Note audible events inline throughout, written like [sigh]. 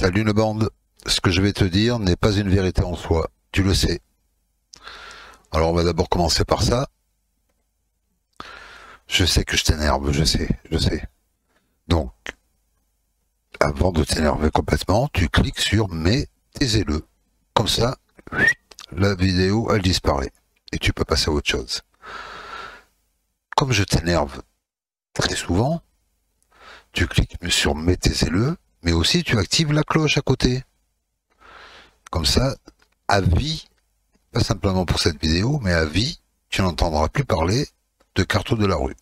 Salut le bande, ce que je vais te dire n'est pas une vérité en soi, tu le sais. Alors on va d'abord commencer par ça. Je sais que je t'énerve, je sais, je sais. Donc, avant de t'énerver complètement, tu cliques sur Mais taisez-le. Comme ça, la vidéo, elle disparaît. Et tu peux passer à autre chose. Comme je t'énerve très souvent, tu cliques sur Mais taisez-le mais aussi tu actives la cloche à côté. Comme ça, à vie, pas simplement pour cette vidéo, mais à vie, tu n'entendras plus parler de cartes de la rue.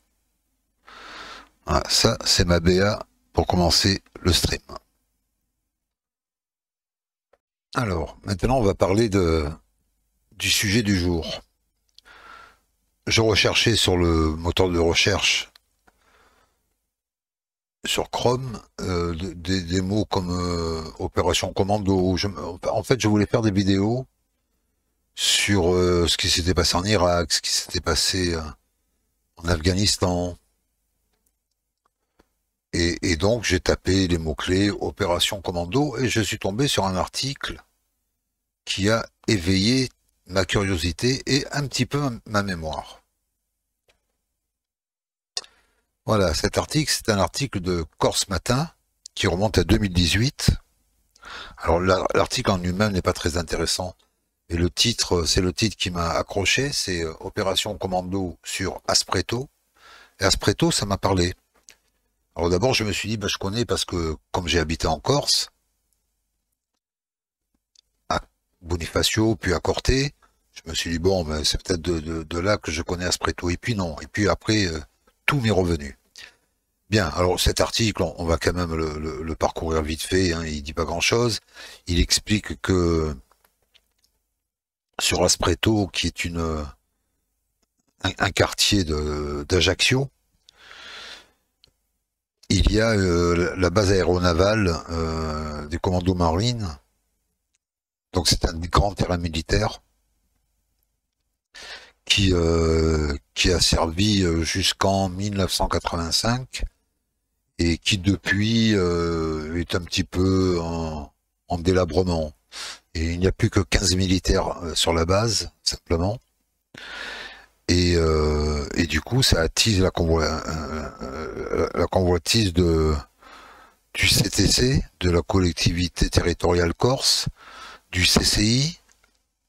Voilà, ah, ça, c'est ma BA pour commencer le stream. Alors, maintenant, on va parler du sujet du jour. Je recherchais sur le moteur de recherche sur Chrome euh, des, mots comme euh, opération commando. en fait, je voulais faire des vidéos sur euh, ce qui s'était passé en Irak, ce qui s'était passé en Afghanistan. et donc, j'ai tapé les mots-clés opération commando et je suis tombé sur un article qui a éveillé ma curiosité et un petit peu ma mémoire. Voilà, cet article, c'est un article de Corse Matin qui remonte à 2018. Alors l'article en lui-même n'est pas très intéressant. Et le titre, c'est le titre qui m'a accroché, c'est euh, Opération Commando sur Aspreto. Et Aspreto, ça m'a parlé. Alors d'abord, je me suis dit, bah, je connais parce que comme j'ai habité en Corse, à Bonifacio, puis à Corté, je me suis dit, bon, ben, c'est peut-être de, là que je connais Aspreto. Et puis non. Et puis après, euh, tous mes revenus. Bien, alors cet article, on, va quand même le, parcourir vite fait, hein, il dit pas grand-chose. Il explique que sur Aspreto, qui est une, un, quartier d'Ajaccio, il y a euh, la base aéronavale euh, des commandos marines. Donc c'est un grand terrain militaire euh, qui, a servi euh, jusqu'en 1985 et qui depuis euh, est un petit peu en, délabrement. Et il n'y a plus que 15 militaires sur la base, simplement. Et, du coup, ça attise la, convoitise de, du CTC, de la collectivité territoriale corse, du CCI,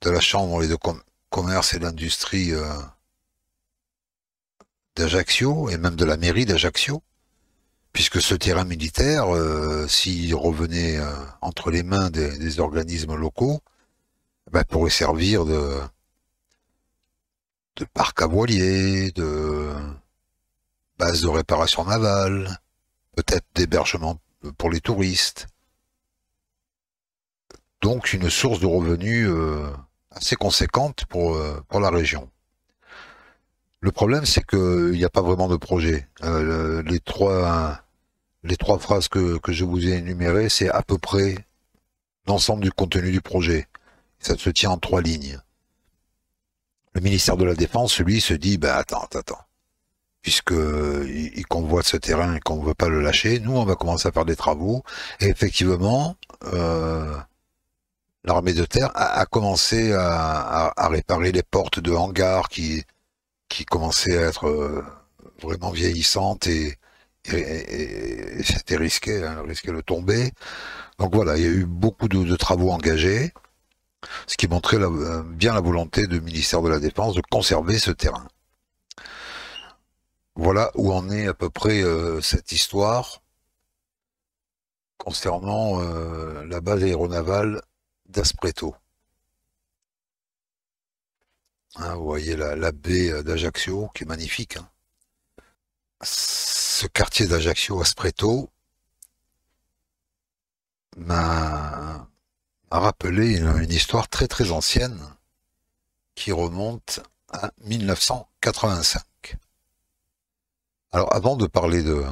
de la Chambre des Deux commerce et l'industrie euh, d'Ajaccio et même de la mairie d'Ajaccio, puisque ce terrain militaire, euh, s'il revenait euh, entre les mains des, organismes locaux, eh ben, pourrait servir de, parc à voilier, de base de réparation navale, peut-être d'hébergement pour les touristes. Donc une source de revenus c'est conséquente pour, euh, pour la région. Le problème, c'est qu'il euh, n'y a pas vraiment de projet. Euh, les, trois, les trois phrases que, je vous ai énumérées, c'est à peu près l'ensemble du contenu du projet. Ça se tient en trois lignes. Le ministère de la Défense, lui, se dit, bah, attends, attends, attends. Puisqu'il il convoite ce terrain et qu'on ne veut pas le lâcher, nous, on va commencer à faire des travaux. Et effectivement, l'armée de terre a, commencé à, réparer les portes de hangars qui, qui commençaient à être euh, vraiment vieillissantes et, c'était risqué, hein, risqué de tomber. Donc voilà, il y a eu beaucoup de, travaux engagés, ce qui montrait euh, bien la volonté du ministère de la Défense de conserver ce terrain. Voilà où en est à peu près euh, cette histoire concernant la base aéronavale d'Aspreto. Hein, vous voyez la, baie euh, d'Ajaccio qui est magnifique. Hein. Ce quartier d'Ajaccio, Aspreto, m'a rappelé une, une histoire très très ancienne qui remonte à 1985. Alors avant de parler de,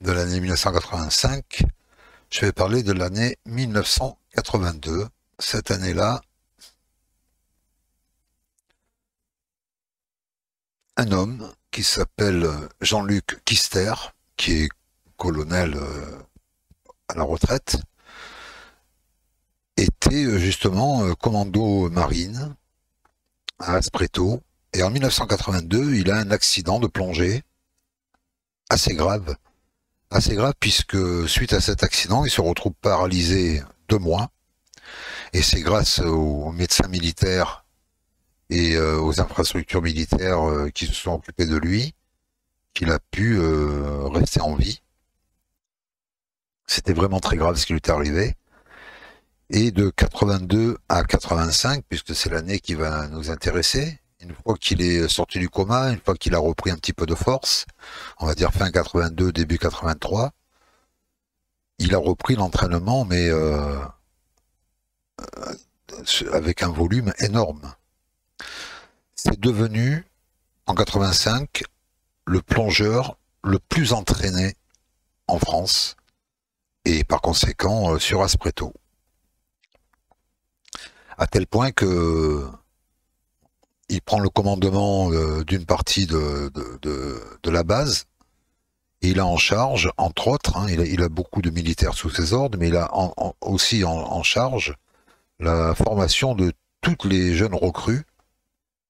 de l'année 1985, je vais parler de l'année 1982. Cette année-là, un homme qui s'appelle Jean-Luc Kister, qui est colonel euh, à la retraite, était euh, justement euh, commando marine à Aspreto. Et en 1982, il a un accident de plongée assez grave assez grave puisque suite à cet accident, il se retrouve paralysé deux mois. Et c'est grâce aux médecins militaires et euh, aux infrastructures militaires euh, qui se sont occupées de lui qu'il a pu euh, rester en vie. C'était vraiment très grave ce qui lui est arrivé. Et de 82 à 85, puisque c'est l'année qui va nous intéresser, une fois qu'il est euh, sorti du coma, une fois qu'il a repris un petit peu de force, on va dire fin 82, début 83, il a repris l'entraînement, mais euh, euh, avec un volume énorme. C'est devenu, en 85, le plongeur le plus entraîné en France et par conséquent sur Aspreto. À tel point que il prend le commandement euh, d'une partie de, la base. Et il a en charge, entre autres, hein, il, a, beaucoup de militaires sous ses ordres, mais il a aussi en, charge la formation de toutes les jeunes recrues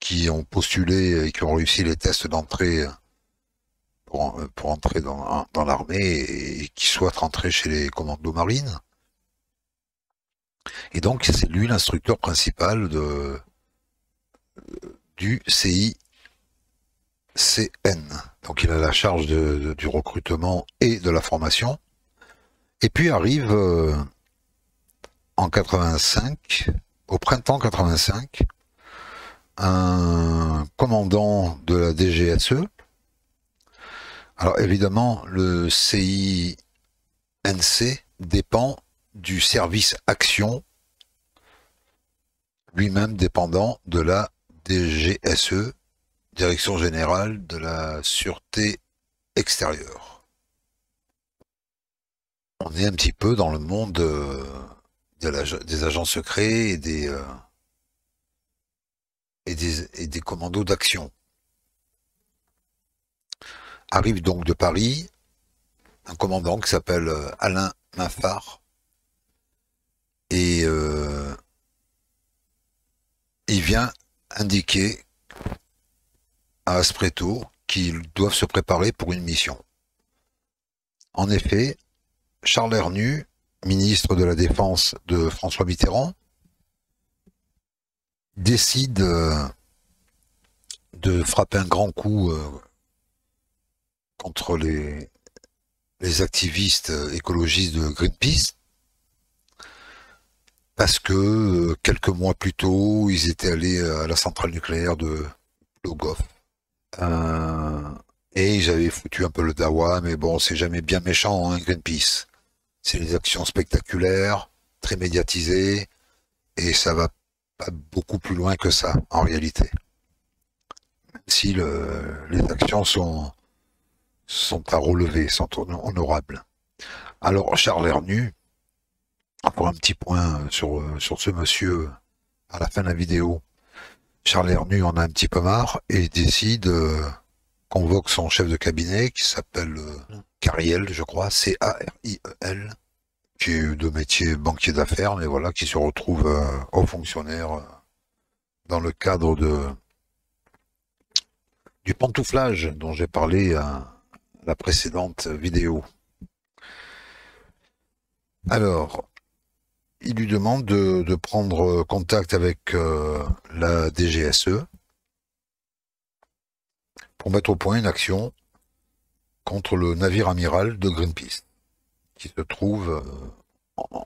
qui ont postulé euh, et qui ont réussi les tests d'entrée euh, pour, entrer dans, l'armée et, et qui souhaitent rentrer chez les commandos marines. Et donc, c'est lui l'instructeur principal de, du CICN. Donc il a la charge du recrutement et de la formation. Et puis arrive euh, en 85, au printemps 85, un commandant de la DGSE. Alors évidemment, le CINC dépend du service action, lui-même dépendant de la GSE, Direction générale de la sûreté extérieure. On est un petit peu dans le monde euh, des agents secrets euh, et des, commandos d'action. Arrive donc de Paris un commandant qui s'appelle euh, Alain Mafart et il vient indiqué à Aspreto qu'ils doivent se préparer pour une mission. En effet, Charles Hernu, ministre de la Défense de François Mitterrand, décide euh, de frapper un grand coup euh, contre les, les activistes euh, écologistes de Greenpeace parce que euh, quelques mois plus tôt, ils étaient allés euh, à la centrale nucléaire de Logov. Euh, et ils avaient foutu un peu le dawa, mais bon, c'est jamais bien méchant, hein, Greenpeace. C'est des actions spectaculaires, très médiatisées, et ça va pas beaucoup plus loin que ça, en réalité. Même si les actions sont, sont à relever, sont honorables. Alors, Charles Hernu, pour un petit point euh, sur, euh, sur ce monsieur euh, à la fin de la vidéo. Charles Hernu en a un petit peu marre et décide, convoque son chef de cabinet qui s'appelle Cariel, je crois, C-A-R-I-E-L, qui est de métier banquier d'affaires, mais voilà, qui se retrouve au fonctionnaire, dans le cadre de du pantouflage dont j'ai parlé à la précédente vidéo. Alors, il lui demande de, prendre contact avec euh, la DGSE pour mettre au point une action contre le navire amiral de Greenpeace, qui se trouve euh,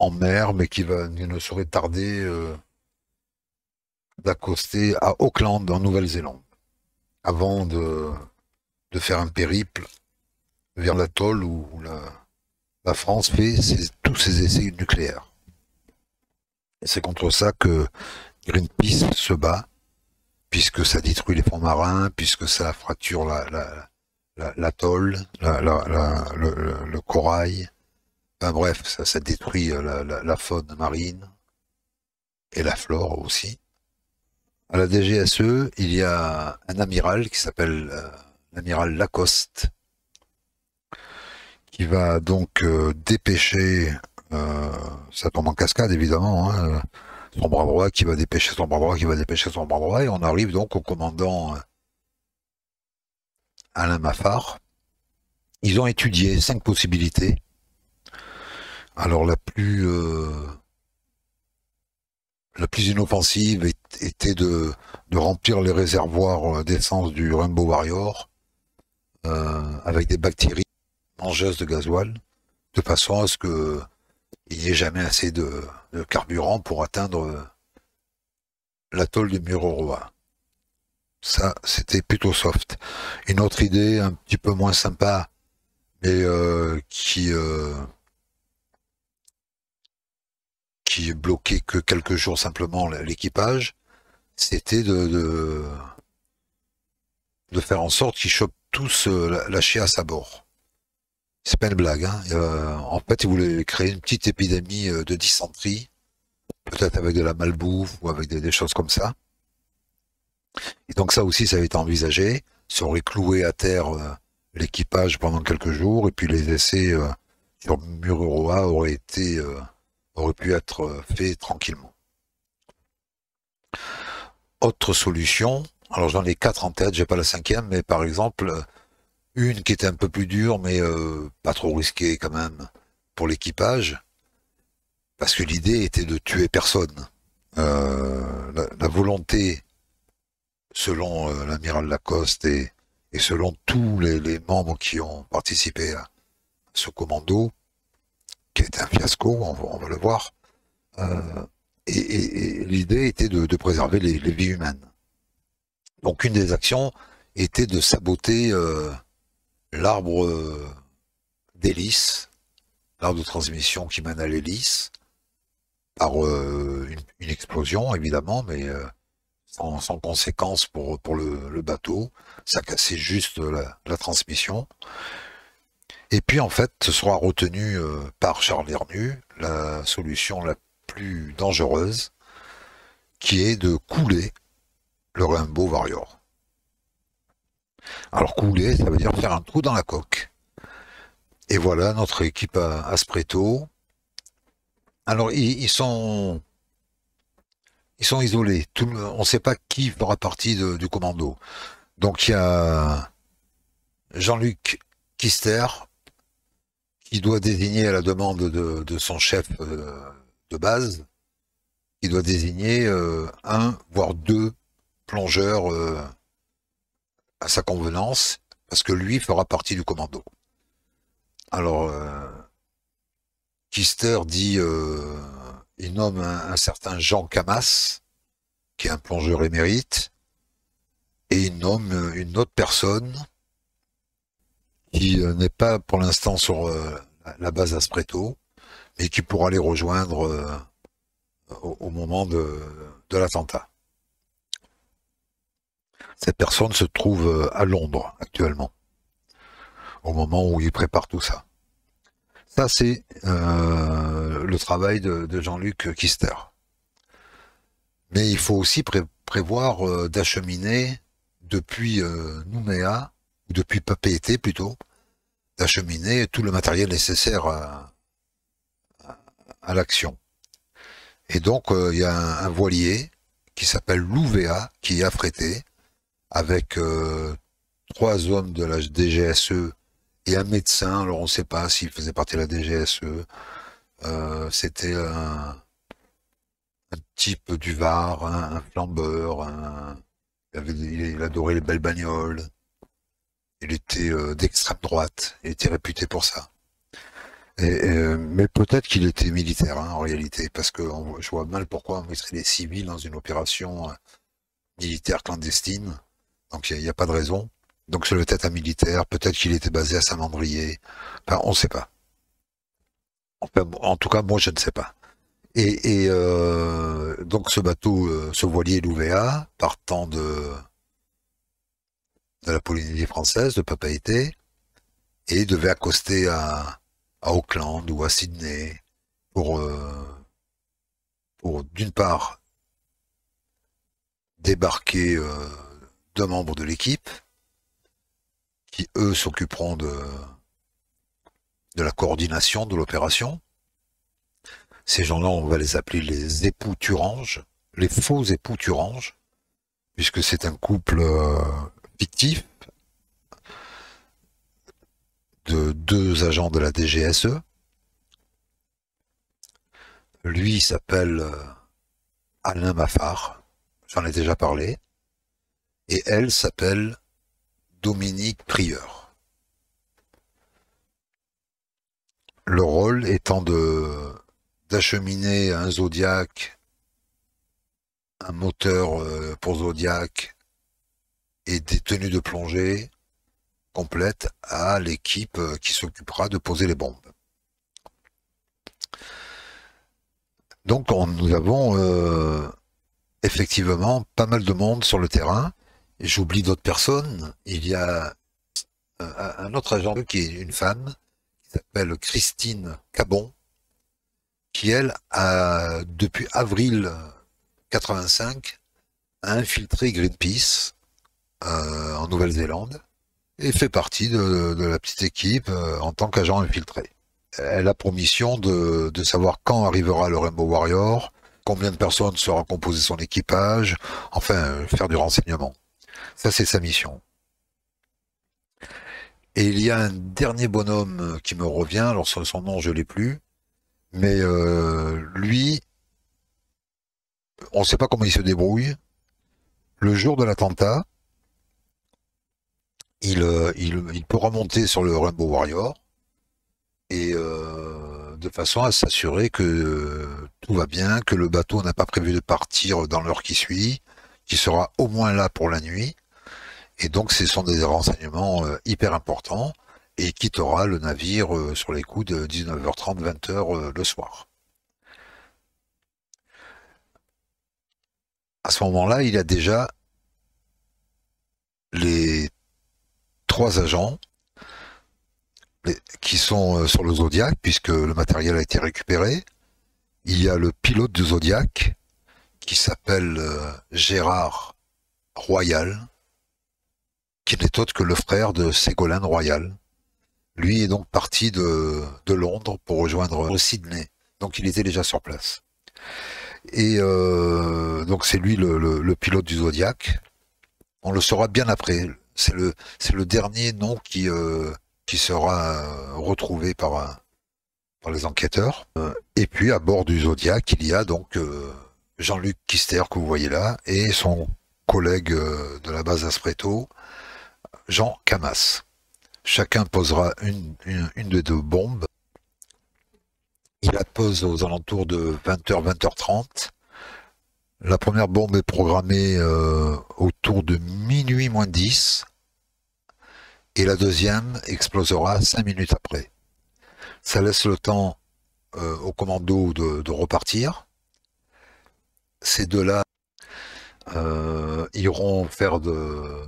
en, mer, mais qui, va, ne saurait tarder euh, d'accoster à Auckland, en Nouvelle-Zélande, avant de, de faire un périple vers l'atoll ou la, la France fait tous ses essais nucléaires. c'est contre ça que Greenpeace se bat, puisque ça détruit les fonds marins, puisque ça fracture l'atoll, la, le, corail. bref, ça, détruit euh, la, faune marine et la flore aussi. À la DGSE, il y a un amiral qui s'appelle euh, l'amiral Lacoste, va donc euh, dépêcher, ça euh, tombe en cascade évidemment, hein, euh, son bras droit qui va dépêcher son bras droit, qui va dépêcher son bras droit, et on arrive donc au commandant Alain Maffard. Ils ont étudié cinq possibilités. Alors la plus la plus inoffensive était de, remplir les réservoirs d'essence du Rainbow Warrior avec des bactéries mangeuse de gasoil, de façon à ce qu'il n'y ait jamais assez de, carburant pour atteindre euh, l'atoll du Muroroa. Ça, c'était plutôt soft. Une autre idée un petit peu moins sympa, mais euh, euh, qui, bloquait que quelques jours simplement l'équipage, c'était de, de, faire en sorte qu'ils chopent tous la, la chiasse à bord. C'est pas une blague. Hein. Euh, en fait, ils voulaient créer une petite épidémie euh, de dysenterie, peut-être avec de la malbouffe ou avec des, choses comme ça. Et donc ça aussi, ça avait été envisagé. Ça aurait cloué à terre euh, l'équipage pendant quelques jours, et puis les essais sur Mururoa auraient, été, auraient pu être faits tranquillement. Autre solution, alors j'en ai quatre en tête, j'ai pas la cinquième, mais par exemple, une qui était un peu plus dure, mais euh, pas trop risquée quand même pour l'équipage, parce que l'idée était de tuer personne. Euh, la, volonté, selon euh, l'amiral Lacoste et, et, selon tous les, membres qui ont participé à ce commando, qui est un fiasco, on va, le voir, et, l'idée était de, préserver les, les, vies humaines. Donc une des actions était de saboter l'arbre euh, d'hélice, l'arbre de transmission qui mène à l'hélice, par euh, une, explosion évidemment, mais euh, sans, conséquence pour, pour le, bateau. Ça cassait juste la, transmission. Et puis en fait, ce sera retenu par Charles Hernu la solution la plus dangereuse, qui est de couler le Rainbow varior. Alors couler, ça veut dire faire un trou dans la coque. Et voilà notre équipe à Aspreto. Alors ils, sont ils sont isolés. on ne sait pas qui fera partie du commando. Donc il y a Jean-Luc Kister qui doit désigner à la demande de, de son chef euh, de base, qui doit désigner euh, un voire deux plongeurs euh, à sa convenance, parce que lui fera partie du commando. Alors, euh, Kister dit, euh, il nomme un, certain Jean Camas, qui est un plongeur émérite, et il nomme euh, une autre personne qui n'est pas pour l'instant sur la base Aspreto, mais qui pourra les rejoindre au, moment de l'attentat. Cette personne se trouve euh, à Londres actuellement, au moment où il prépare tout ça. Ça, c'est euh, le travail de, Jean-Luc Kister. Mais il faut aussi prévoir euh, d'acheminer depuis Nouméa, ou depuis Papeete plutôt, d'acheminer tout le matériel nécessaire à, l'action. Et donc, il y a un, voilier qui s'appelle Louvea qui est affrété, avec euh, trois hommes de la DGSE et un médecin. Alors on ne sait pas s'il faisait partie de la DGSE. Euh, c'était un, type du Var, un, flambeur. il, adorait les belles bagnoles. Il était euh, d'extrême droite. Il était réputé pour ça. mais peut-être qu'il était militaire hein, en réalité, parce que je vois mal pourquoi on mettrait des civils dans une opération militaire clandestine. Donc il n'y a, pas de raison. Donc c'est le être un militaire, peut-être qu'il était basé à Saint-Mandrier. Enfin, on ne sait pas. en tout cas, moi, je ne sais pas. Et, euh, donc ce bateau, euh, ce voilier Louvéa, partant de, la Polynésie française, de Papeete, et devait accoster à, Auckland ou à Sydney pour, euh, pour d'une part, débarquer deux membres de l'équipe qui, eux, s'occuperont de, de la coordination de l'opération. Ces gens-là, on va les appeler les époux Turange, les faux époux Turange, puisque c'est un couple euh, fictif de deux agents de la DGSE. Lui s'appelle euh, Alain Mafar j'en ai déjà parlé et elle s'appelle Dominique Prieur. Le rôle étant d'acheminer un Zodiac, un moteur euh, pour Zodiac et des tenues de plongée complètes à l'équipe euh, qui s'occupera de poser les bombes. Donc nous avons euh, effectivement pas mal de monde sur le terrain j'oublie d'autres personnes. Il y a un autre agent qui est une femme, qui s'appelle Christine Cabon, qui elle a, depuis avril 85, a infiltré Greenpeace euh, en Nouvelle-Zélande et fait partie de, la petite équipe euh, en tant qu'agent infiltré. Elle a pour mission de, de, savoir quand arrivera le Rainbow Warrior, combien de personnes sera composé son équipage, enfin faire du renseignement. Ça, c'est sa mission. Et il y a un dernier bonhomme euh, qui me revient, alors son nom je l'ai plus, mais euh, lui, on ne sait pas comment il se débrouille. Le jour de l'attentat, il, euh, peut remonter sur le Rainbow Warrior et de façon à s'assurer que tout va bien, que le bateau n'a pas prévu de partir dans l'heure qui suit, qui sera au moins là pour la nuit et donc, ce sont des renseignements euh, hyper importants et quittera le navire euh, sur les coups de 19h30, 20h euh, le soir. À ce moment-là, il a déjà les trois agents qui sont sur le Zodiac, puisque le matériel a été récupéré. Il y a le pilote du Zodiac qui s'appelle Gérard Royal, qui n'est autre que le frère de Ségolène Royal. Lui est donc parti de, Londres pour rejoindre Sydney. Donc il était déjà sur place. Et euh, donc c'est lui le, pilote du Zodiac. On le saura bien après. C'est le, dernier nom qui, euh, qui sera euh, retrouvé par, par les enquêteurs. Et puis à bord du Zodiac, il y a donc Jean-Luc Kister que vous voyez là et son collègue de la base Aspreto, Jean Camas. Chacun posera une, des deux bombes. Il la pose aux alentours de 20h, 20h30. La première bombe est programmée euh, autour de minuit moins 10 et la deuxième explosera 5 minutes après. Ça laisse le temps euh, au commando de, repartir. Ces deux-là euh, iront faire de,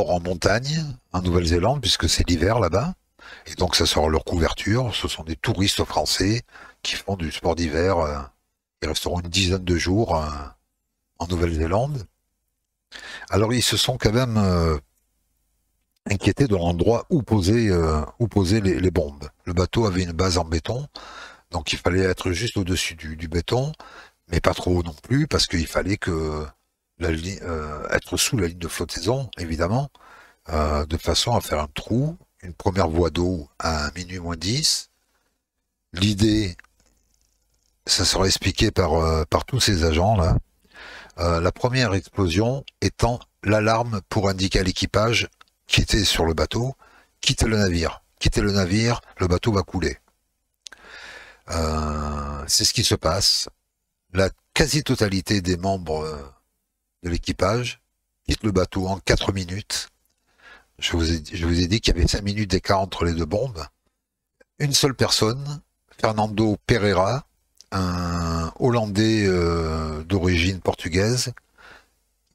en montagne en Nouvelle-Zélande, puisque c'est l'hiver là-bas. Et donc, ça sera leur couverture. Ce sont des touristes français qui font du sport d'hiver. Euh, ils resteront une dizaine de jours euh, en Nouvelle-Zélande. Alors, ils se sont quand même euh, inquiétés de l'endroit où poser, poser les, bombes. Le bateau avait une base en béton, donc il fallait être juste au-dessus du, du béton, mais pas trop haut non plus, parce qu'il fallait que euh, être sous la ligne de flottaison, évidemment, euh, de façon à faire un trou, une première voie d'eau à minuit moins 10. L'idée, ça sera expliqué par, euh, par tous ces agents-là, la première explosion étant l'alarme pour indiquer à l'équipage qui était sur le bateau, quitter le navire, quitter le navire, le bateau va couler. C'est ce qui se passe. La quasi-totalité des membres de l'équipage quitte le bateau en quatre minutes. Je vous ai, dit qu'il y avait cinq minutes d'écart entre les deux bombes. Une seule personne, Fernando Pereira, un Hollandais euh, d'origine portugaise,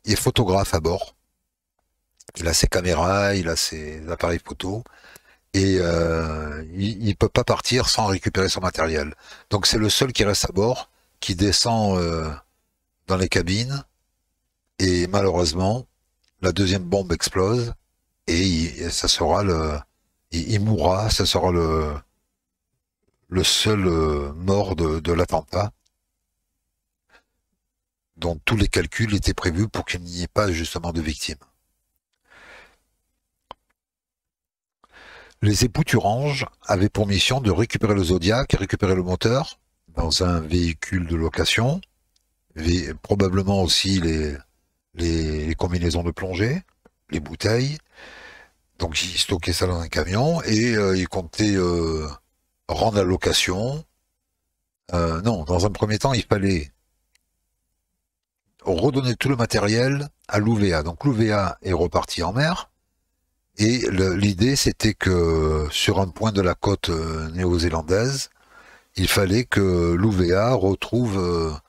est photographe à bord. Il a ses caméras, il a ses appareils photo et euh, il ne peut pas partir sans récupérer son matériel. Donc c'est le seul qui reste à bord, qui descend euh, dans les cabines et malheureusement, la deuxième bombe explose et ça sera le, il, mourra, ça sera le, le seul euh, mort de, l'attentat. dont tous les calculs étaient prévus pour qu'il n'y ait pas justement de victimes. Les époux Turange avaient pour mission de récupérer le Zodiac et récupérer le moteur dans un véhicule de location, probablement aussi les, les, combinaisons de plongée, les bouteilles. Donc ils stocké ça dans un camion et ils euh, il euh, rendre la location. Euh, non, dans un premier temps, il fallait redonner tout le matériel à l'UVA. Donc l'UVA est reparti en mer. Et l'idée, c'était que sur un point de la côte néo-zélandaise, il fallait que l'UVA retrouve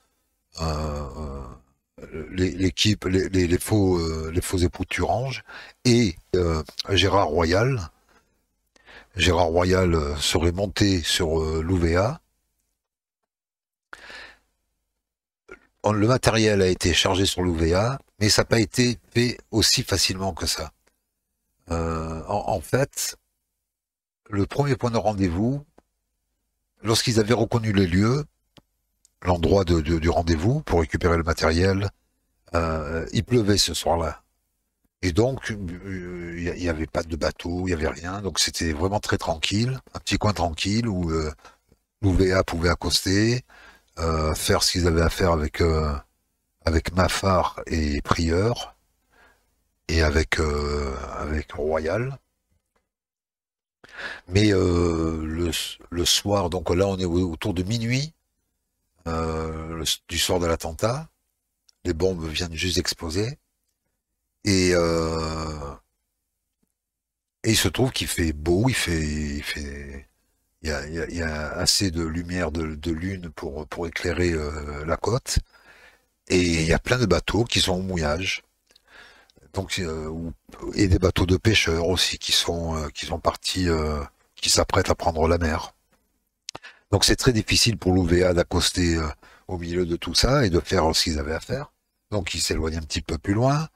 l'équipe, les, faux, euh, les faux époux Turange et euh, Gérard Royal. Gérard Royal euh, serait monté sur l'UVA. Le matériel a été chargé sur l'UVA, mais ça n'a pas été fait aussi facilement que ça. en fait, le premier point de rendez-vous, lorsqu'ils avaient reconnu les lieux, l'endroit du rendez-vous pour récupérer le matériel. Euh, il pleuvait ce soir-là. Et donc, euh, il n'y avait pas de bateau, il n'y avait rien. Donc, c'était vraiment très tranquille. Un petit coin tranquille où euh, l'UVA pouvait accoster, euh, faire ce qu'ils avaient à faire avec, avec et Prieur et avec, avec Royal. Mais le, le soir, donc là, on est autour de minuit euh, du sort de l'attentat. Les bombes viennent juste exploser euh, Et, il se trouve qu'il fait beau, il fait, il fait, y a, assez de lumière de, lune pour, éclairer euh, la côte. Et il y a plein de bateaux qui sont au mouillage. Donc, et des bateaux de pêcheurs aussi qui sont, qui sont partis, qui s'apprêtent à prendre la mer. Donc c'est très difficile pour l'OVA d'accoster euh, au milieu de tout ça et de faire ce qu'ils avaient à faire. Donc ils s'éloignent un petit peu plus loin.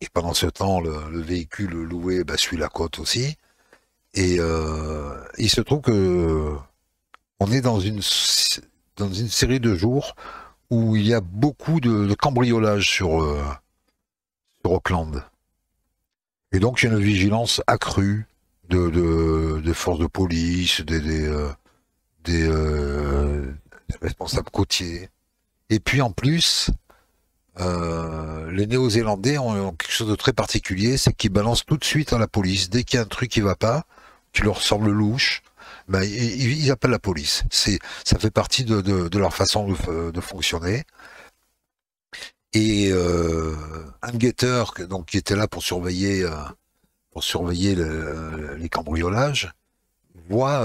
Et pendant ce temps, le, véhicule loué bah, suit la côte aussi. Et euh, il se trouve que on est dans une, dans une série de jours où il y a beaucoup de, cambriolages euh, sur, Auckland. Et donc il y a une vigilance accrue de, des forces de police, des, euh, des, responsables côtiers. Et puis en plus, euh, les Néo-Zélandais ont, quelque chose de très particulier, c'est qu'ils balancent tout de suite à la police. Dès qu'il y a un truc qui va pas, qui leur semble louche, ben, ils, appellent la police. C'est, ça fait partie de, de, leur façon de, fonctionner. Et euh, un guetteur, donc qui était là pour surveiller, euh, pour surveiller les cambriolages, voit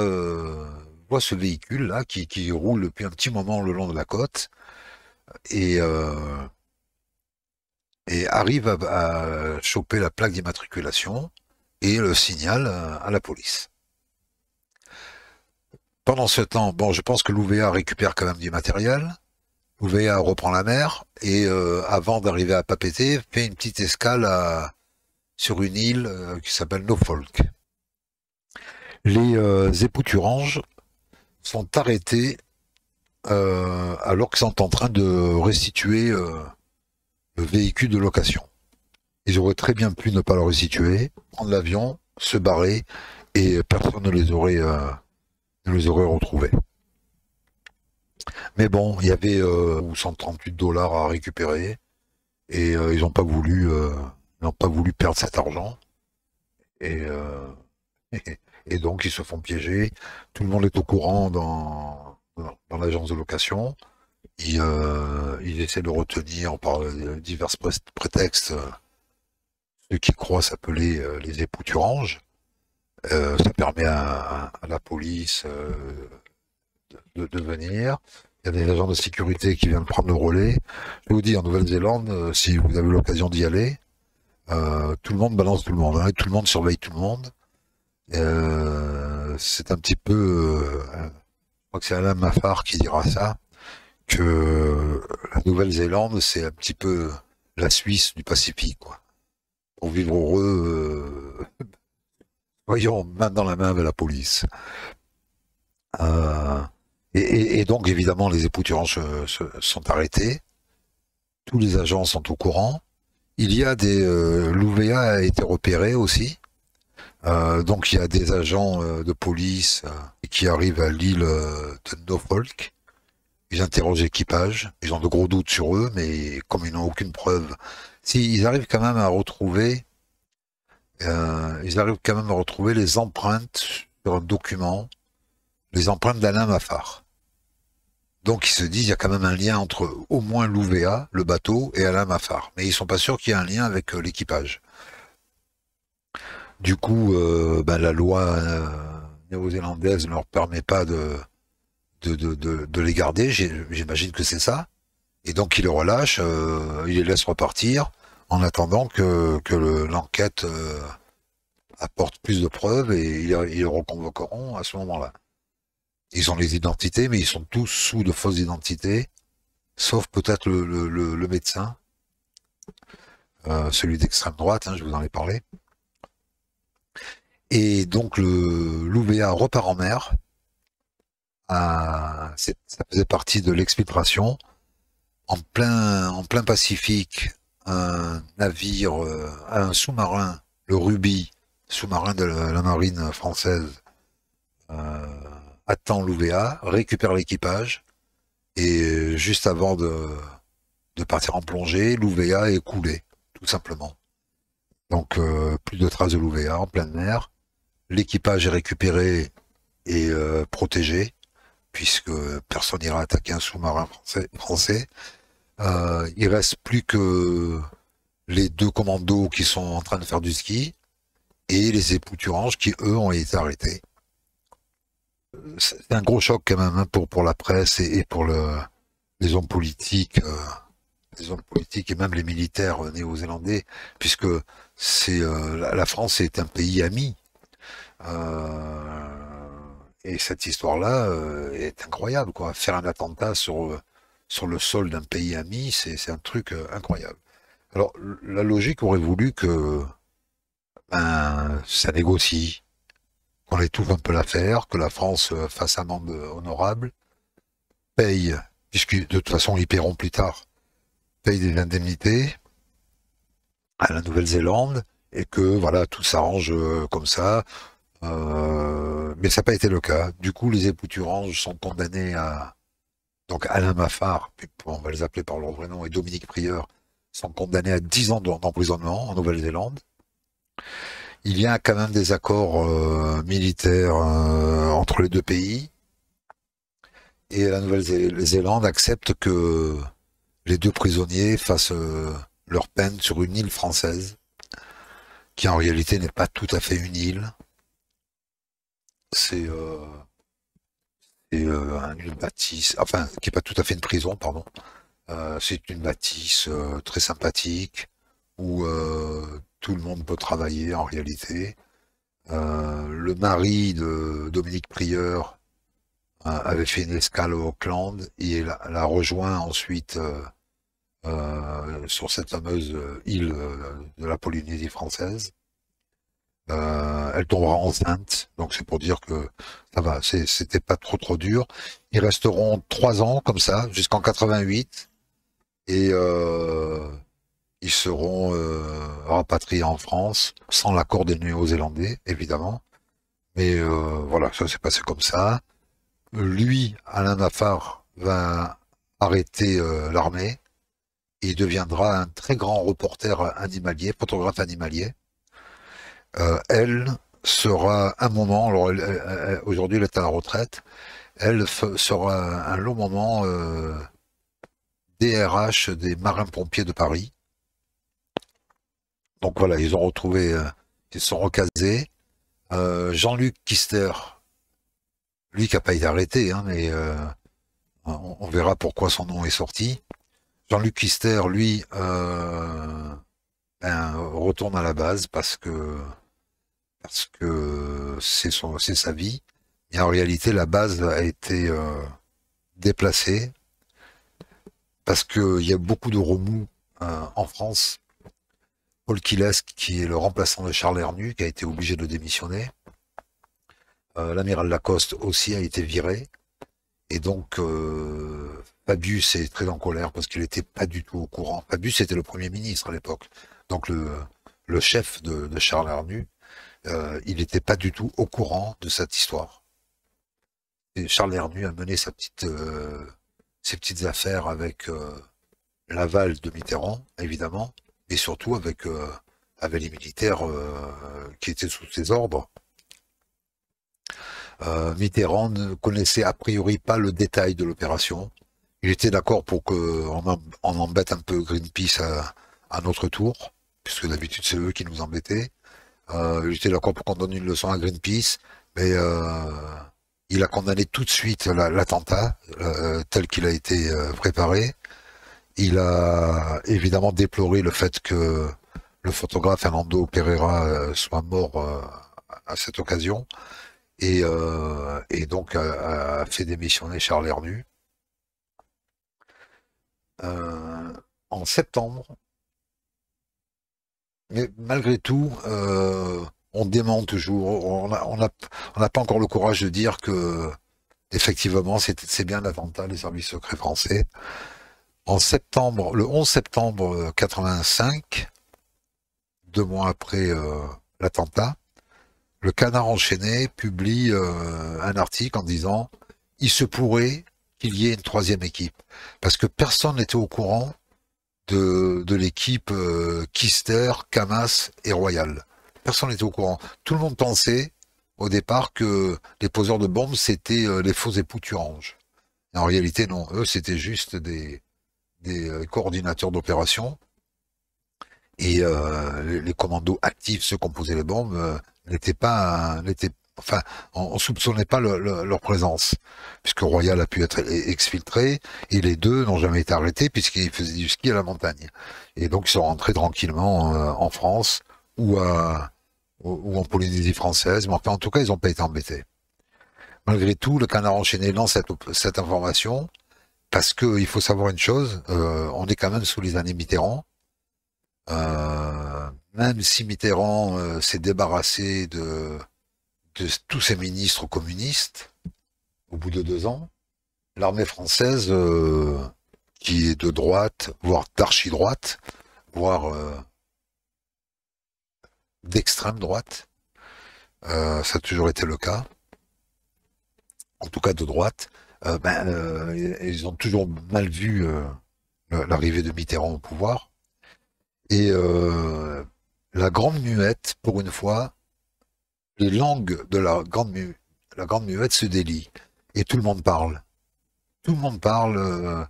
ce véhicule-là qui, roule depuis un petit moment le long de la côte et, euh, et arrive à, choper la plaque d'immatriculation et le signale à la police. Pendant ce temps, bon, je pense que l'UVA récupère quand même du matériel. L'UVA reprend la mer et euh, avant d'arriver à papeter, fait une petite escale sur une île euh, qui s'appelle Nofolk. Les épouturanges sont arrêtés euh, alors qu'ils sont en train de restituer euh, le véhicule de location. Ils auraient très bien pu ne pas le restituer, prendre l'avion, se barrer, et personne ne les aurait, euh, les retrouvés. Mais bon, il y avait 138 dollars à récupérer, et ils n'ont pas voulu pas voulu perdre cet argent. et [laughs] Et donc, ils se font piéger. Tout le monde est au courant dans, dans l'agence de location. ils euh, de retenir par divers prétextes euh, ce qui croient s'appeler euh, les époux Turange. Euh, ça permet à, la police de, venir. Il y a des agents de sécurité qui viennent prendre le relais. Je vous dis, en Nouvelle-Zélande, si vous avez l'occasion d'y aller, tout le monde balance tout le monde. Hein, tout le monde surveille tout le monde. Euh, c'est un petit peu, euh, je crois que c'est Alain Maffard qui dira ça, que la Nouvelle-Zélande, c'est un petit peu la Suisse du Pacifique, quoi. Pour vivre heureux, euh, [laughs] voyons, main dans la main avec la police. Et, donc, évidemment, les époux se, sont arrêtés. Tous les agents sont au courant. Il y a des... L'UVA a été repéré aussi euh, donc il y a des agents euh, de police euh, qui arrivent à l'île de Norfolk. Ils interrogent l'équipage. Ils ont de gros doutes sur eux, mais comme ils n'ont aucune preuve, si ils arrivent quand même à retrouver, ils arrivent quand même à retrouver les empreintes sur un document, les empreintes d'Alain Maffard. Donc ils se disent il y a quand même un lien entre au moins l'UVA, le bateau, et Alain Maffard, Mais ils sont pas sûrs qu'il y ait un lien avec l'équipage. Du coup, euh, bah, la loi euh, néo-zélandaise ne leur permet pas de, de, les garder, j'imagine que c'est ça. Et donc, ils les relâchent, euh, ils les laissent repartir, en attendant que, l'enquête apporte plus de preuves et ils, les reconvoqueront à ce moment-là. Ils ont les identités, mais ils sont tous sous de fausses identités, sauf peut-être le, médecin, celui d'extrême droite, hein, je vous en ai parlé. Et donc le l'UBA repart en mer. ça faisait partie de l'exfiltration. En plein, en plein Pacifique, un navire, euh, un sous-marin, le Ruby, sous-marin de la marine française, euh, attend l'UVA, récupère l'équipage, et euh, juste avant de, de partir en plongée, l'UVA est coulé, tout simplement. Donc plus de traces de l'UVA en pleine mer. L'équipage est récupéré et euh, protégé, puisque personne n'ira attaquer un sous-marin français. Il ne euh, il reste plus que les deux commandos qui sont en train de faire du ski et les époux Turange qui, eux, ont été arrêtés. C'est un gros choc quand même hein, pour, pour la presse et, pour les hommes politiques. Euh, les hommes politiques et même les militaires néo-zélandais, puisque c'est la France est un pays ami euh, et cette histoire-là euh, est incroyable. Quoi. Faire un attentat sur, euh, sur le sol d'un pays ami, c'est un truc incroyable. Alors, la logique aurait voulu que ben, ça négocie, qu'on étouffe un peu l'affaire, que la France fasse amende honorable, paye, puisque de toute façon, ils paieront plus tard, paye des indemnités à la Nouvelle-Zélande, et que voilà, tout s'arrange euh, comme ça. Euh, mais ça n'a pas été le cas. Du coup, les épouturanges sont condamnés à. Donc Alain Maffard, on va les appeler par leur vrai nom, et Dominique Prieur sont condamnés à 10 ans d'emprisonnement en Nouvelle-Zélande. Il y a quand même des accords euh, militaires entre les deux pays. Et la Nouvelle-Zélande accepte que les deux prisonniers fassent leur peine sur une île française qui en réalité n'est pas tout à fait une île. C'est euh, euh, une bâtisse, enfin, qui n'est pas tout à fait une prison, pardon. Euh, c'est une bâtisse très sympathique où tout le monde peut travailler en réalité. le mari de Dominique Prieur avait fait une escale au Auckland et l'a rejoint ensuite euh, sur cette fameuse euh, île euh, de la Polynésie française. elle tombera enceinte, donc c'est pour dire que ça va, c'était pas trop trop dur. Ils resteront trois ans comme ça, jusqu'en 88, et ils seront rapatriés en France, sans l'accord des Néo-Zélandais, évidemment. Mais voilà, ça s'est passé comme ça. Lui, Alain Affar, va arrêter l'armée, il deviendra un très grand reporter animalier, photographe animalier. Euh, elle sera un moment, alors aujourd'hui elle est à la retraite, elle sera un long moment DRH euh, des marins-pompiers de Paris. Donc voilà, ils ont retrouvé, euh, ils sont recasés. Jean-Luc Kister, lui qui n'a pas été arrêté, hein, mais on, verra pourquoi son nom est sorti. Jean-Luc Kister, lui, euh, ben, retourne à la base parce que parce que c'est son c'est sa vie. et en réalité, la base a été euh, déplacée parce qu'il y a beaucoup de remous euh, en France. Paul Kiles, qui est le remplaçant de Charles Hernu, qui a été obligé de démissionner. L'amiral Lacoste aussi a été viré. Et donc, Fabius est très en colère parce qu'il n'était pas du tout au courant. Fabius était le Premier ministre à l'époque, donc le, chef de, Charles Arnu. Euh, il n'était pas du tout au courant de cette histoire. Et Charles Hernu a mené euh, ses petites affaires avec euh, l'aval de Mitterrand, évidemment, et surtout avec, avec les militaires qui étaient sous ses ordres. Mitterrand ne connaissait a priori pas le détail de l'opération. Il était d'accord pour qu'on on embête un peu Greenpeace à, notre tour, puisque d'habitude c'est eux qui nous embêtaient. Euh, il était d'accord pour qu'on donne une leçon à Greenpeace, mais euh, il a condamné tout de suite l'attentat euh, tel qu'il a été préparé. Il a évidemment déploré le fait que le photographe Fernando Pereira soit mort à cette occasion. Et, donc a, a fait démissionner Charles Hernu. Euh, en septembre. Mais malgré tout, euh, on dément toujours, on n'a pas encore le courage de dire que effectivement c'est bien l'attentat des services secrets français. En septembre, le 11 septembre 85, euh, deux mois après l'attentat, le canard enchaîné publie un article en disant Il se pourrait qu'il y ait une troisième équipe. Parce que personne n'était au courant de, l'équipe euh, Kister, Camas et Royal. Personne n'était au courant. Tout le monde pensait au départ que les poseurs de bombes, c'était euh, les faux époux Turange. en réalité, non. Eux, c'était juste des, des euh, coordinateurs d'opération. Et les, commandos actifs, ceux qui ont les bombes, n'étaient pas, enfin, on, ne soupçonnait pas leur présence, puisque Royal a pu être e-, exfiltré et les deux n'ont jamais été arrêtés puisqu'ils faisaient du ski à la montagne. Et donc ils sont rentrés tranquillement euh, en France ou, en Polynésie française, mais en tout cas, ils n'ont pas été embêtés. Malgré tout, le canard enchaîné lance cette, information parce qu'il faut savoir une chose, euh, on est quand même sous les années Mitterrand. Euh, même si Mitterrand s'est débarrassé de, tous ces ministres communistes au bout de deux ans. L'armée française, euh, qui est de droite, voire d'archi-droite, voire euh, d'extrême droite, euh, ça a toujours été le cas, en tout cas de droite, ben, ils ont toujours mal vu l'arrivée de Mitterrand au pouvoir. Et la grande muette, pour une fois, les langues de la grande, muette se délient et tout le monde parle. Tout le monde parle euh,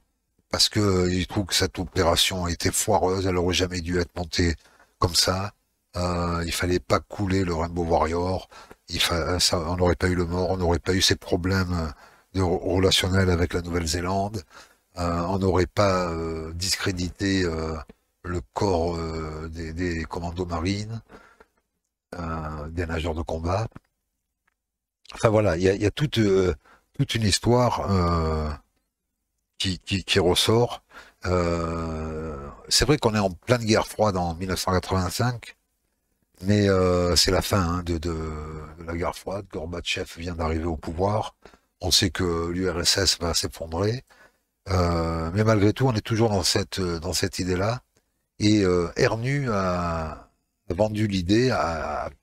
parce que euh, trouve que cette opération était foireuse, elle aurait jamais dû être montée comme ça. il euh, il fallait pas couler le Rainbow Warrior. on n'aurait pas eu le mort, on n'aurait pas eu ces problèmes de relationnels avec la Nouvelle-Zélande. on n'aurait pas discrédité le corps des, commandos marines des nageurs de combat. Enfin voilà, il y a, euh, toute, une histoire euh, qui, ressort. Euh, c'est vrai qu'on est en pleine guerre froide en 1985 mais c'est la fin hein, de, la guerre froide. Gorbatchev vient d'arriver au pouvoir. On sait que l'URSS va s'effondrer. mais malgré tout, on est toujours dans cette, dans cette idée-là. Et euh, Ernu a, vendu l'idée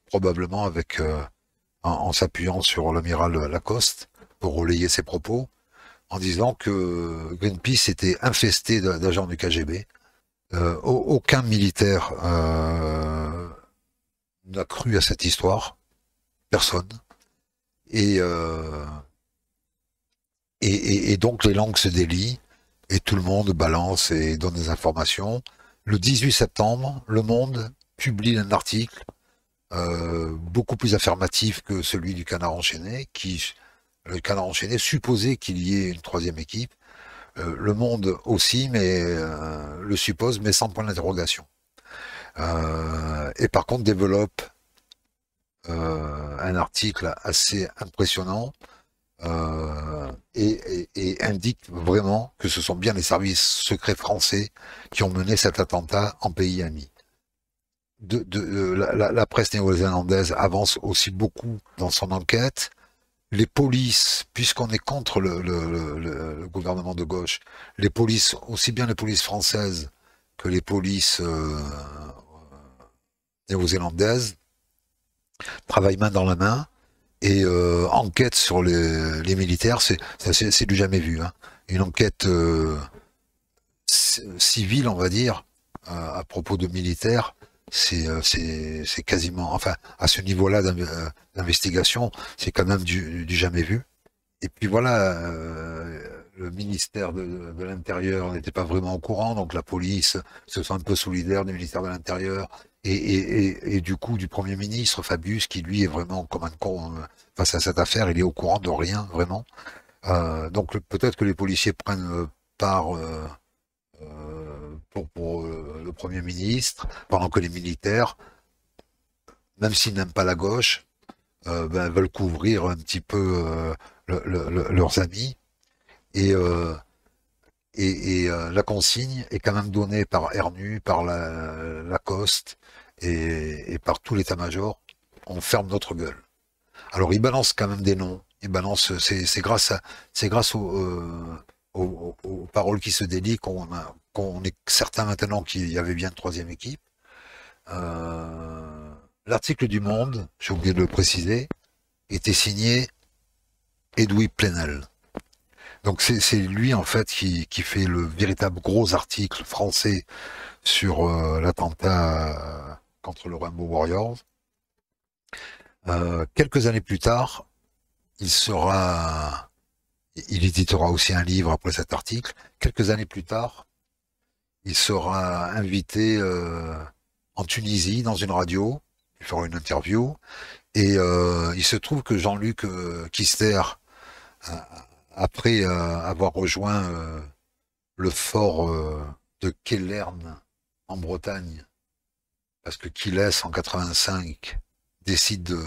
probablement avec euh, en, s'appuyant sur l'amiral Lacoste pour relayer ses propos en disant que Greenpeace était infesté d'agents du KGB. Euh, aucun militaire euh, n'a cru à cette histoire, personne. Et, et, donc les langues se délient et tout le monde balance et donne des informations. Le 18 septembre, Le Monde publie un article euh, beaucoup plus affirmatif que celui du Canard enchaîné, qui le Canard enchaîné supposait qu'il y ait une troisième équipe. Euh, le Monde aussi, mais euh, le suppose, mais sans point d'interrogation. et par contre, développe un article assez impressionnant et, et, indique vraiment que ce sont bien les services secrets français qui ont mené cet attentat en pays ami de, euh, la, presse néo-zélandaise avance aussi beaucoup dans son enquête. Les polices, puisqu'on est contre le, gouvernement de gauche, les polices, aussi bien les polices françaises que les polices euh, euh, néo-zélandaises, travaillent main dans la main et enquête enquêtent sur les, militaires. C'est du jamais vu. Hein. Une enquête civile, on va dire, à propos de militaires, euh, c'est quasiment, enfin, à ce niveau-là euh, d'investigation, c'est quand même du, jamais vu. Et puis voilà, euh, le ministère de, l'Intérieur n'était pas vraiment au courant, donc la police se sent un peu solidaire du ministère de l'Intérieur et, du coup du Premier ministre Fabius, qui lui est vraiment comme un con face à cette affaire, il est au courant de rien, vraiment. donc peut-être que les policiers prennent part. Euh, pour, euh, le Premier ministre, pendant que les militaires, même s'ils n'aiment pas la gauche, euh, ben, veulent couvrir un petit peu euh, leurs amis. Et, et, la consigne est quand même donnée par Ernu, par la, Lacoste et, par tout l'état-major. On ferme notre gueule. Alors ils balancent quand même des noms. C'est grâce c'est grâce au aux, paroles qui se délient, qu'on est certain maintenant qu'il y avait bien une troisième équipe. Euh, l'article du Monde, j'ai oublié de le préciser, était signé Edoui Plenel. Donc c'est lui en fait qui, fait le véritable gros article français sur euh, l'attentat euh, contre le Rainbow Warriors. quelques années plus tard, il sera il éditera aussi un livre après cet article. Quelques années plus tard, il sera invité euh, en Tunisie dans une radio. Il fera une interview. Et euh, il se trouve que Jean-Luc euh, Kister, après avoir rejoint le fort de Kellern en Bretagne, parce que Kiles en 85 décide de,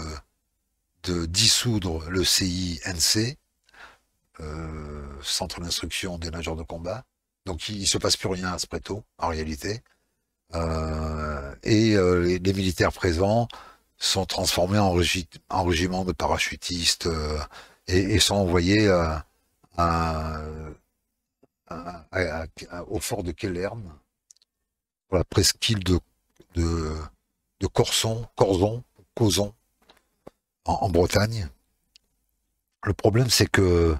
de dissoudre le CINC, euh, centre d'instruction des nageurs de combat. Donc il, ne se passe plus rien à Spréto en réalité. Euh, et euh, les, militaires présents sont transformés en, régiment de parachutistes et, sont envoyés au fort de Kellern, pour la presqu'île de, Corson, Corzon, en, Bretagne. Le problème, c'est que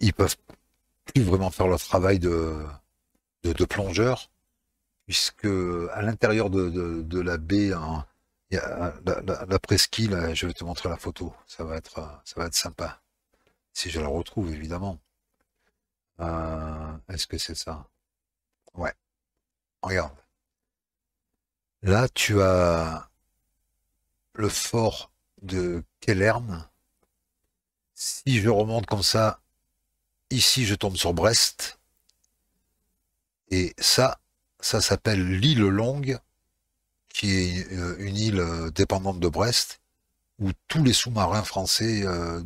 ils peuvent plus vraiment faire leur travail de, de, de plongeur, puisque à l'intérieur de, de, de, la baie, hein, y a la, je vais te montrer la photo, ça va être, ça va être sympa. Si je la retrouve, évidemment. Euh, Est-ce que c'est ça Ouais. Regarde. Là, tu as le fort de Kellerm, Si je remonte comme ça, Ici, je tombe sur Brest. Et ça, ça s'appelle l'île Longue, qui est euh, une île euh, dépendante de Brest, où tous les sous-marins français euh,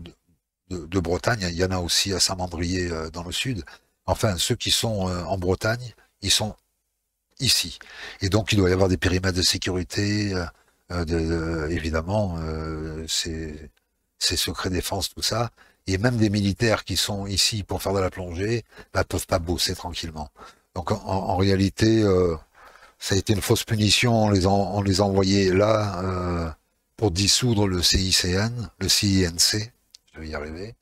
de, Bretagne, il y en a aussi à Saint-Mandrier dans le sud, enfin ceux qui sont en Bretagne, ils sont ici. Et donc il doit y avoir des périmètres de sécurité, évidemment, ces secrets défense, tout ça et même des militaires qui sont ici pour faire de la plongée ne bah, peuvent pas bosser tranquillement. Donc en, réalité, euh, ça a été une fausse punition, on les, on a envoyés là euh, pour dissoudre le CICN, le CINC, je vais y arriver,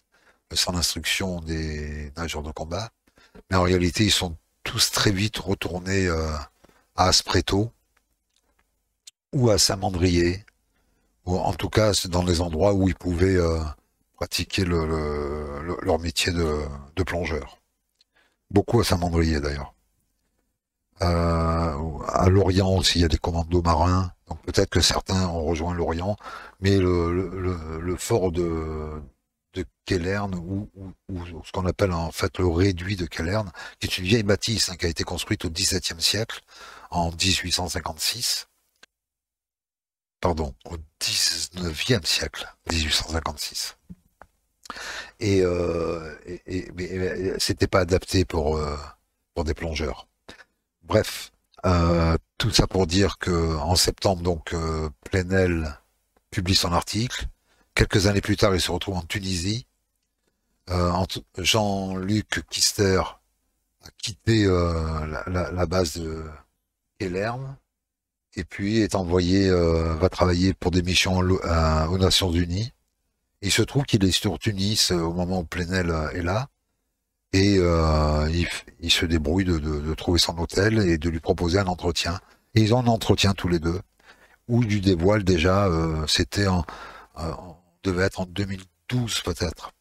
sans l'instruction des nageurs de combat. Mais en réalité, ils sont tous très vite retournés euh, à Aspreto ou à Saint-Mandrier, ou en tout cas dans les endroits où ils pouvaient pratiquer leur métier de, plongeur. Beaucoup à Saint-Mandrier d'ailleurs. Euh, à l'Orient aussi, il y a des commandos marins. Donc peut-être que certains ont rejoint l'Orient, mais le, fort de, de ou, ce qu'on appelle en fait le réduit de Kellern, qui est une vieille bâtisse hein, qui a été construite au XVIIe siècle, en 1856 pardon, au XIXe siècle, 1856. Et, euh, euh, c'était pas adapté pour, euh, pour des plongeurs. Bref, tout ça pour dire que en septembre, donc, Plenel publie son article. Quelques années plus tard, il se retrouve en Tunisie. Jean-Luc Kister a quitté la, base de Kellerm et puis est envoyé, va travailler pour des missions aux Nations Unies il se trouve qu'il est sur Tunis euh, au moment où Plenel euh, est là. Et euh, il, se débrouille de, trouver son hôtel et de lui proposer un entretien. Et ils ont un entretien tous les deux, où du dévoile déjà, c'était en, devait être en 2012 peut-être.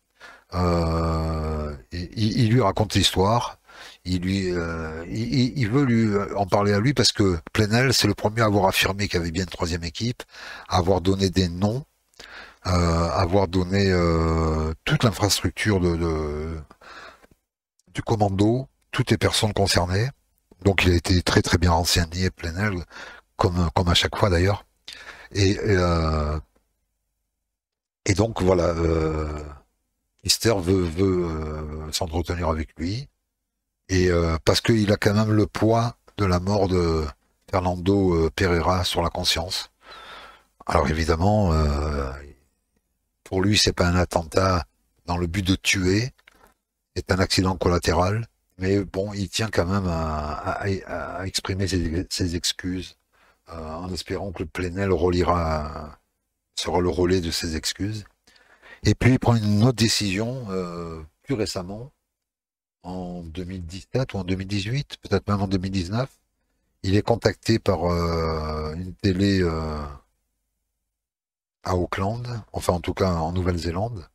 il, lui raconte l'histoire, il lui, veut lui en parler à lui parce que Plenel, c'est le premier à avoir affirmé qu'il y avait bien une troisième équipe, à avoir donné des noms euh, avoir donné euh, toute l'infrastructure de, du commando, toutes les personnes concernées. Donc il a été très très bien renseigné, pleinel comme, comme à chaque fois d'ailleurs. Et, et euh, donc voilà, euh, veut, veut s'entretenir avec lui. Et parce il a quand même le poids de la mort de Fernando Pereira sur la conscience. Alors évidemment, pour lui, c'est pas un attentat dans le but de tuer, c'est un accident collatéral. Mais bon, il tient quand même à, exprimer ses, excuses, euh, en espérant que le Plenel reliera, sera le relais de ses excuses. Et puis il prend une autre décision euh, plus récemment, en 2017 ou en 2018, peut-être même en 2019. Il est contacté par euh, une télé à Auckland, enfin en tout cas en Nouvelle-Zélande,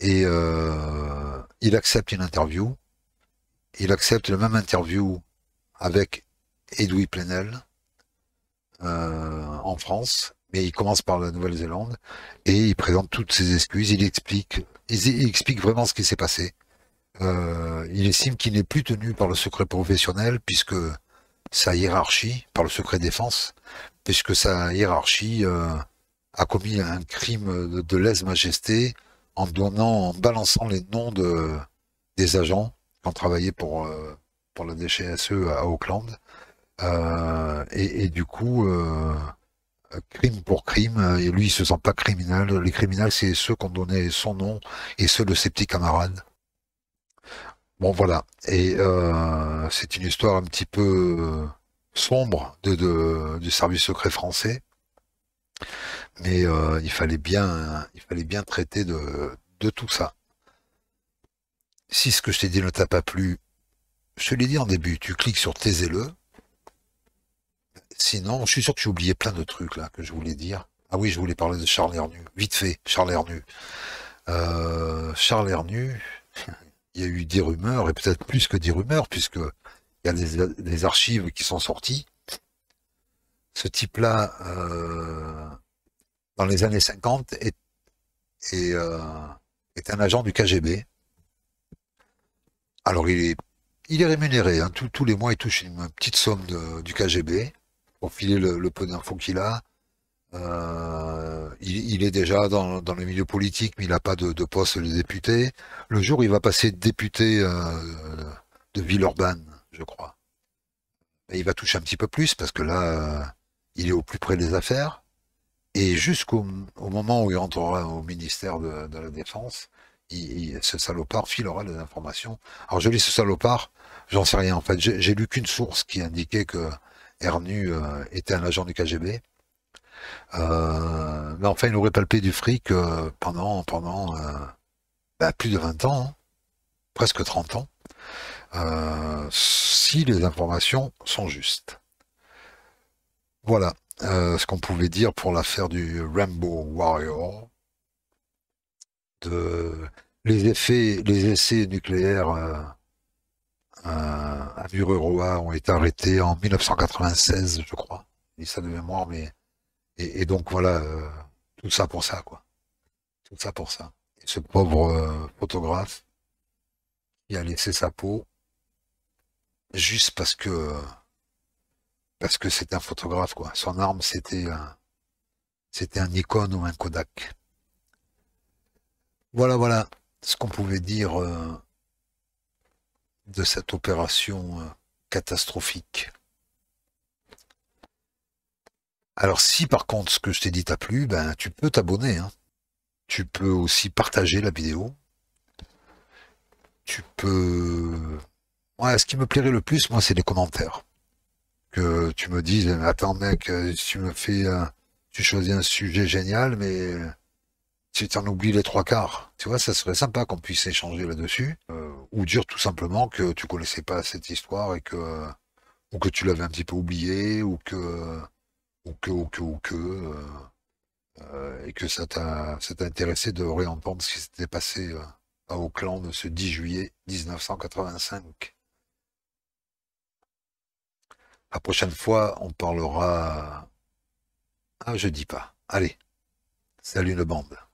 et euh, il accepte une interview. Il accepte la même interview avec Edoui Plenel euh, en France, mais il commence par la Nouvelle-Zélande et il présente toutes ses excuses. Il explique, il, explique vraiment ce qui s'est passé. Euh, il estime qu'il n'est plus tenu par le secret professionnel puisque sa hiérarchie, par le secret défense, puisque sa hiérarchie a commis un crime de, lèse-majesté en donnant, en balançant les noms de, des agents qui ont travaillé pour, euh, pour la DGSE à Auckland. Euh, et, du coup, euh, crime pour crime, et lui, il se sent pas criminel. Les criminels, c'est ceux qui ont donné son nom et ceux de ses petits camarades. Bon, voilà. Et c'est une histoire un petit peu sombre du service secret français mais euh, il fallait bien, il fallait bien traiter de, tout ça. Si ce que je t'ai dit ne t'a pas plu, je te l'ai dit en début, tu cliques sur taisez-le. Sinon, je suis sûr que j'ai oublié plein de trucs là que je voulais dire. Ah oui, je voulais parler de Charles Hernu. Vite fait, Charles Hernu. Euh, Charles Hernu, [laughs] il y a eu des rumeurs, et peut-être plus que des rumeurs, puisque il y a des, archives qui sont sorties. Ce type-là, euh, dans les années 50, euh, est, un agent du KGB. Alors, il est, il est rémunéré. Hein. Tous, les mois, il touche une petite somme du KGB pour filer le, peu d'infos qu'il a. Euh, il, est déjà dans, le milieu politique, mais il n'a pas de, poste de député. Le jour, il va passer député euh, de de Villeurbanne, je crois. Ben, il va toucher un petit peu plus parce que là, il est au plus près des affaires. Et jusqu'au moment où il rentrera au ministère de, la Défense, ce salopard filera les informations. Alors je lis ce salopard, j'en sais rien en fait. J'ai lu qu'une source qui indiquait que Ernu euh, était un agent du KGB. Euh, mais enfin, il aurait palpé du fric euh, pendant, pendant euh, bah, plus de 20 ans, hein. presque 30 ans, si les informations sont justes. Voilà, euh, ce qu'on pouvait dire pour l'affaire du Rambo Warrior, de les effets, les essais nucléaires à euh, euh, Mururoa ont été arrêtés en 1996, je crois. Je ça de mémoire, mais et, donc voilà, tout ça pour ça, quoi. Tout ça pour ça. ce pauvre photographe, qui a laissé sa peau juste parce que parce que c'est un photographe, quoi. Son arme, c'était un, c'était un Nikon ou un Kodak. Voilà, voilà ce qu'on pouvait dire euh, de cette opération euh, catastrophique. Alors si par contre ce que je t'ai dit t'a plu, ben tu peux t'abonner. Hein. Tu peux aussi partager la vidéo. Tu peux... Ouais, ce qui me plairait le plus, moi, c'est les commentaires que tu me dises, attends mec, euh, tu me fais, tu choisis un sujet génial, mais tu en oublies les trois quarts. Tu vois, ça serait sympa qu'on puisse échanger là-dessus, euh, ou dire tout simplement que tu connaissais pas cette histoire et que, ou que tu l'avais un petit peu oublié, ou que, ou que, ou que, euh, et que ça t'a, ça t'a intéressé de réentendre ce qui s'était passé à Auckland ce 10 juillet 1985. La prochaine fois, on parlera. Ah, je dis pas. Allez, salut le bande.